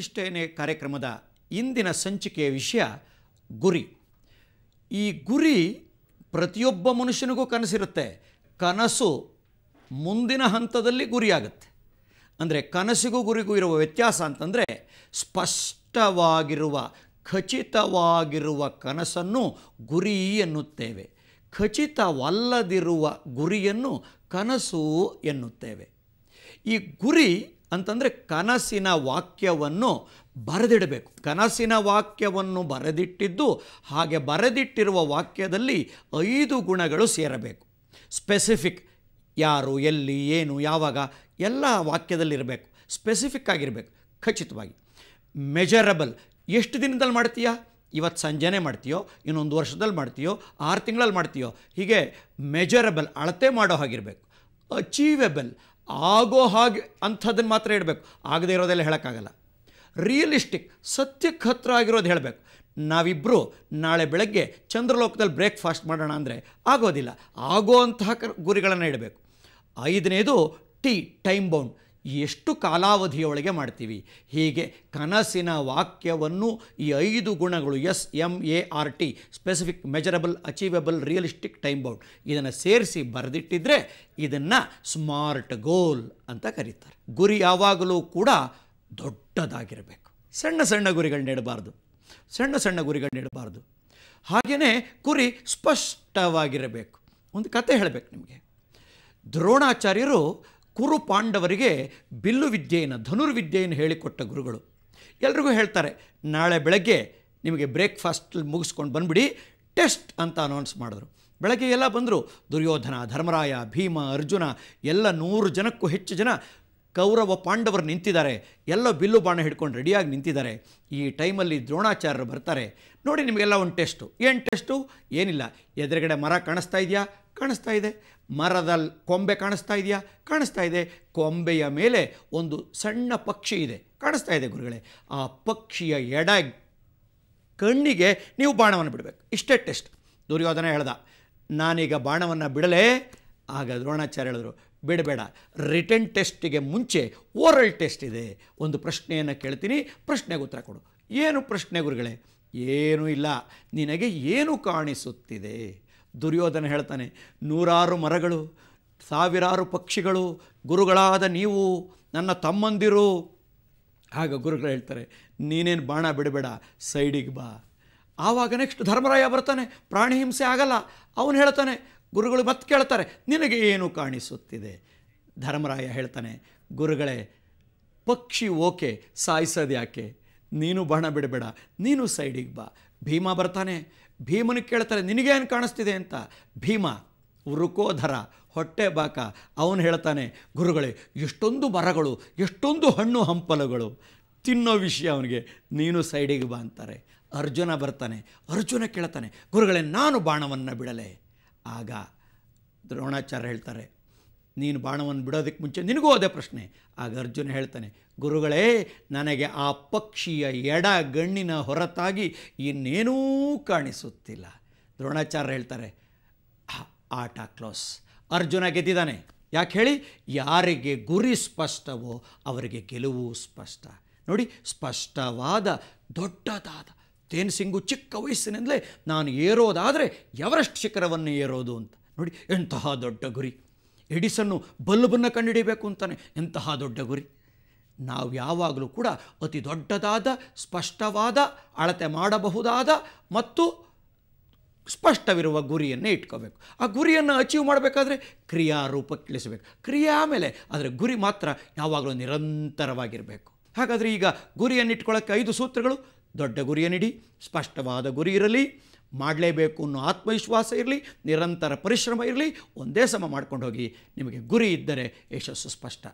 ಇಷ್ಟೇನೇ ಕಾರ್ಯಕ್ರಮದ ಇಂದಿನ ಸಂಚಿಕೆಯ ವಿಷಯ ಗುರಿ ಈ ಗುರಿ ಪ್ರತಿಯೊಬ್ಬ ಮನುಷ್ಯನಿಗೂ ಕನಸಿರುತ್ತೆ ಕನಸು ಮುಂದಿನ ಹಂತದಲ್ಲಿ ಗುರಿಯಾಗುತ್ತೆ ಅಂದರೆ ಕನಸಿಗೂ ಗುರಿಗೂ ಇರುವ ವ್ಯತ್ಯಾಸ ಅಂತಂದರೆ ಸ್ಪಷ್ಟವಾಗಿರುವ ಖಚಿತವಾಗಿರುವ ಕನಸನ್ನು ಗುರಿ ಎನ್ನುತ್ತೇವೆ ಖಚಿತವಲ್ಲದಿರುವ ಗುರಿಯನ್ನು ಕನಸು ಎನ್ನುತ್ತೇವೆ ಈ ಗುರಿ ಅಂತಂದರೆ ಕನಸಿನ ವಾಕ್ಯವನ್ನು ಬರೆದಿಡಬೇಕು ಕನಸಿನ ವಾಕ್ಯವನ್ನು ಬರೆದಿಟ್ಟಿದ್ದು ಹಾಗೆ ಬರೆದಿಟ್ಟಿರುವ ವಾಕ್ಯದಲ್ಲಿ ಐದು ಗುಣಗಳು ಸೇರಬೇಕು ಸ್ಪೆಸಿಫಿಕ್ ಯಾರು ಎಲ್ಲಿ ಏನು ಯಾವಾಗ ಎಲ್ಲ ವಾಕ್ಯದಲ್ಲಿರಬೇಕು ಸ್ಪೆಸಿಫಿಕ್ ಆಗಿರಬೇಕು ಖಚಿತವಾಗಿ ಮೆಜರಬಲ್ ಎಷ್ಟು ದಿನದಲ್ಲಿ ಮಾಡ್ತೀಯಾ ಇವತ್ತು ಸಂಜೆನೇ ಮಾಡ್ತೀಯೋ ಇನ್ನೊಂದು ವರ್ಷದಲ್ಲಿ ಮಾಡ್ತೀಯೋ ಆರು ತಿಂಗಳಲ್ಲಿ ಮಾಡ್ತೀಯೋ ಹೀಗೆ ಮೆಜರಬಲ್ ಅಳತೆ ಮಾಡೋ ಹಾಗಿರಬೇಕು ಅಚೀವೆಬಲ್ ಆಗೋ ಹಾಗೆ ಅಂಥದ್ದನ್ನು ಮಾತ್ರ ಇಡಬೇಕು ಆಗದೇ ಇರೋದೆಲ್ಲ ಹೇಳೋಕ್ಕಾಗಲ್ಲ ರಿಯಲಿಸ್ಟಿಕ್ ಸತ್ಯಕ್ಕೆ ಹತ್ರ ಆಗಿರೋದು ಹೇಳಬೇಕು ನಾವಿಬ್ಬರು ನಾಳೆ ಬೆಳಗ್ಗೆ ಚಂದ್ರಲೋಕದಲ್ಲಿ ಬ್ರೇಕ್ಫಾಸ್ಟ್ ಮಾಡೋಣ ಅಂದರೆ ಆಗೋದಿಲ್ಲ ಆಗೋ ಅಂತಹ ಗುರಿಗಳನ್ನು ಇಡಬೇಕು ಐದನೇದು ಟಿ ಟೈಮ್ ಬೌಂಡ್ ಎಷ್ಟು ಕಾಲಾವಧಿಯೊಳಗೆ ಮಾಡ್ತೀವಿ ಹೀಗೆ ಕನಸಿನ ವಾಕ್ಯವನ್ನು ಈ ಐದು ಗುಣಗಳು S M A R T specific measurable achievable realistic time bound ಇದನ್ನು ಸೇರಿಸಿ ಬರೆದಿಟ್ಟಿದ್ರೆ ಇದನ್ನು ಸ್ಮಾರ್ಟ್ ಗೋಲ್ ಅಂತ ಕರೀತಾರೆ ಗುರಿ ಯಾವಾಗಲೂ ಕೂಡ ದೊಡ್ಡದಾಗಿರಬೇಕು ಸಣ್ಣ ಸಣ್ಣ ಗುರಿಗಳನ್ನ ಇಡಬಾರ್ದು ಸಣ್ಣ ಸಣ್ಣ ಗುರಿಗಳನ್ನ ಇಡಬಾರ್ದು ಹಾಗೆಯೇ ಗುರಿ ಸ್ಪಷ್ಟವಾಗಿರಬೇಕು ಒಂದು ಕತೆ ಹೇಳಬೇಕು ನಿಮಗೆ ದ್ರೋಣಾಚಾರ್ಯರು ಕುರು ಪಾಂಡವರಿಗೆ ಬಿಲ್ಲು ವಿದ್ಯೆಯನ್ನು ಧನುರ್ವಿದ್ಯೆಯನ್ನು ಹೇಳಿಕೊಟ್ಟ ಗುರುಗಳು ಎಲ್ರಿಗೂ ಹೇಳ್ತಾರೆ ನಾಳೆ ಬೆಳಗ್ಗೆ ನಿಮಗೆ ಬ್ರೇಕ್ಫಾಸ್ಟ್ ಮುಗಿಸ್ಕೊಂಡು ಬಂದುಬಿಡಿ ಟೆಸ್ಟ್ ಅಂತ ಅನೌನ್ಸ್ ಮಾಡಿದ್ರು ಬೆಳಗ್ಗೆ ಎಲ್ಲ ಬಂದರು ದುರ್ಯೋಧನ ಧರ್ಮರಾಯ ಭೀಮ ಅರ್ಜುನ ಎಲ್ಲ ನೂರು ಜನಕ್ಕೂ ಹೆಚ್ಚು ಜನ ಕೌರವ ಪಾಂಡವರು ನಿಂತಿದ್ದಾರೆ ಎಲ್ಲ ಬಿಲ್ಲು ಬಾಣ ಹಿಡ್ಕೊಂಡು ರೆಡಿಯಾಗಿ ನಿಂತಿದ್ದಾರೆ ಈ ಟೈಮಲ್ಲಿ ದ್ರೋಣಾಚಾರ್ಯರು ಬರ್ತಾರೆ ನೋಡಿ ನಿಮಗೆಲ್ಲ ಒಂದು ಟೆಸ್ಟು ಏನು ಟೆಸ್ಟು ಏನಿಲ್ಲ ಎದುರುಗಡೆ ಮರ ಕಾಣಿಸ್ತಾ ಇದೆಯಾ ಕಾಣಿಸ್ತಾ ಇದೆ ಮರದ ಕೊಂಬೆ ಕಾಣಿಸ್ತಾ ಇದೆಯಾ ಕಾಣಿಸ್ತಾ ಇದೆ ಕೊಂಬೆಯ ಮೇಲೆ ಒಂದು ಸಣ್ಣ ಪಕ್ಷಿ ಇದೆ ಕಾಣಿಸ್ತಾ ಇದೆ ಗುರುಗಳೇ ಆ ಪಕ್ಷಿಯ ಎಡ ಕಣ್ಣಿಗೆ ನೀವು ಬಾಣವನ್ನು ಬಿಡಬೇಕು ಇಷ್ಟೇ ಟೆಸ್ಟ್ ದುರ್ಯೋಧನ ಹೇಳ್ದ ನಾನೀಗ ಬಾಣವನ್ನು ಬಿಡಲೇ ಆಗ ದ್ರೋಣಾಚಾರ್ಯ ಹೇಳಿದ್ರು ಬಿಡಬೇಡ ರಿಟರ್ನ್ ಟೆಸ್ಟಿಗೆ ಮುಂಚೆ ಓರಲ್ ಟೆಸ್ಟ್ ಇದೆ ಒಂದು ಪ್ರಶ್ನೆಯನ್ನು ಕೇಳ್ತೀನಿ ಪ್ರಶ್ನೆಗೆ ಉತ್ತರ ಕೊಡು ಏನು ಪ್ರಶ್ನೆ ಗುರುಗಳೇ ಏನೂ ಇಲ್ಲ ನಿನಗೆ ಏನು ಕಾಣಿಸುತ್ತಿದೆ ದುರ್ಯೋಧನ ಹೇಳ್ತಾನೆ ನೂರಾರು ಮರಗಳು ಸಾವಿರಾರು ಪಕ್ಷಿಗಳು ಗುರುಗಳಾದ ನೀವು ನನ್ನ ತಮ್ಮಂದಿರು ಆಗ ಗುರುಗಳು ಹೇಳ್ತಾರೆ ನೀನೇನು ಬಾಣ ಬಿಡಬೇಡ ಸೈಡಿಗೆ ಬಾ ಆವಾಗ ನೆಕ್ಸ್ಟ್ ಧರ್ಮರಾಯ ಬರ್ತಾನೆ ಪ್ರಾಣಿ ಹಿಂಸೆ ಆಗಲ್ಲ ಅವನು ಹೇಳ್ತಾನೆ ಗುರುಗಳು ಮತ್ತೆ ಕೇಳ್ತಾರೆ ನಿನಗೆ ಏನು ಕಾಣಿಸುತ್ತಿದೆ ಧರ್ಮರಾಯ ಹೇಳ್ತಾನೆ ಗುರುಗಳೇ ಪಕ್ಷಿ ಓಕೆ ಸಾಯಿಸೋದು ಯಾಕೆ ನೀನು ಬಣ ಬಿಡಬೇಡ ನೀನು ಸೈಡಿಗೆ ಬಾ ಭೀಮ ಬರ್ತಾನೆ ಭೀಮನಿಗೆ ಕೇಳ್ತಾರೆ ನಿನಗೇನು ಕಾಣಿಸ್ತಿದೆ ಅಂತ ಭೀಮ ವೃಕೋಧರ ಹೊಟ್ಟೆ ಬಾಕ ಅವನು ಹೇಳ್ತಾನೆ ಗುರುಗಳೇ ಎಷ್ಟೊಂದು ಮರಗಳು ಎಷ್ಟೊಂದು ಹಣ್ಣು ಹಂಪಲುಗಳು ತಿನ್ನೋ ವಿಷಯ ಅವನಿಗೆ ನೀನು ಸೈಡಿಗೆ ಬಾ ಅಂತಾರೆ ಅರ್ಜುನ ಬರ್ತಾನೆ ಅರ್ಜುನ ಕೇಳ್ತಾನೆ ಗುರುಗಳೇ ನಾನು ಬಾಣವನ್ನು ಬಿಡಲೆ ಆಗ ದ್ರೋಣಾಚಾರ್ಯ ಹೇಳ್ತಾರೆ ನೀನು ಬಾಣವನ್ನು ಬಿಡೋದಕ್ಕೆ ಮುಂಚೆ ನಿನಗೂ ಅದೇ ಪ್ರಶ್ನೆ ಆಗ ಅರ್ಜುನ ಹೇಳ್ತಾನೆ ಗುರುಗಳೇ ನನಗೆ ಆ ಪಕ್ಷಿಯ ಎಡ ಗಣ್ಣಿನ ಹೊರತಾಗಿ ಇನ್ನೇನೂ ಕಾಣಿಸುತ್ತಿಲ್ಲ ದ್ರೋಣಾಚಾರ್ಯ ಹೇಳ್ತಾರೆ ಆಟ ಕ್ಲೋಸ್ ಅರ್ಜುನ ಗೆದ್ದಿದ್ದಾನೆ ಯಾಕೆ ಹೇಳಿ ಯಾರಿಗೆ ಗುರಿ ಸ್ಪಷ್ಟವೋ ಅವರಿಗೆ ಗೆಲುವು ಸ್ಪಷ್ಟ ನೋಡಿ ಸ್ಪಷ್ಟವಾದ ದೊಡ್ಡದಾದ ತೇನ್ ಸಿಂಗು ಚಿಕ್ಕ ವಯಸ್ಸಿನಿಂದಲೇ ನಾನು ಏರೋದಾದರೆ ಎವರೆಸ್ಟ್ ಶಿಖರವನ್ನು ಏರೋದು ಅಂತ ನೋಡಿ ಎಂತಹ ದೊಡ್ಡ ಗುರಿ ಎಡಿಸನ್ನು ಬಲ್ಬನ್ನು ಕಂಡುಹಿಡಿಯಬೇಕು ಅಂತಾನೆ ಎಂತಹ ದೊಡ್ಡ ಗುರಿ ನಾವು ಯಾವಾಗಲೂ ಕೂಡ ಅತಿ ದೊಡ್ಡದಾದ ಸ್ಪಷ್ಟವಾದ ಅಳತೆ ಮಾಡಬಹುದಾದ ಮತ್ತು ಸ್ಪಷ್ಟವಿರುವ ಗುರಿಯನ್ನೇ ಇಟ್ಕೋಬೇಕು ಆ ಗುರಿಯನ್ನು ಅಚೀವ್ ಮಾಡಬೇಕಾದ್ರೆ ಕ್ರಿಯಾರೂಪಕ್ಕೆ ಇಳಿಸಬೇಕು ಕ್ರಿಯಾ ಮೇಲೆ ಆದರೆ ಗುರಿ ಮಾತ್ರ ಯಾವಾಗಲೂ ನಿರಂತರವಾಗಿರಬೇಕು ಹಾಗಾದರೆ ಈಗ ಗುರಿಯನ್ನು ಇಟ್ಕೊಳ್ಳೋಕ್ಕೆ ಐದು ಸೂತ್ರಗಳು ದೊಡ್ಡ ಗುರಿಯನ್ನಿಡಿ ಸ್ಪಷ್ಟವಾದ ಗುರಿ ಇರಲಿ ಮಾಡಲೇಬೇಕು ಅನ್ನೋ ಆತ್ಮವಿಶ್ವಾಸ ಇರಲಿ ನಿರಂತರ ಪರಿಶ್ರಮ ಇರಲಿ ಒಂದೇ ಸಮ ಮಾಡ್ಕೊಂಡು ಹೋಗಿ ನಿಮಗೆ ಗುರಿ ಇದ್ದರೆ ಯಶಸ್ಸು ಸ್ಪಷ್ಟ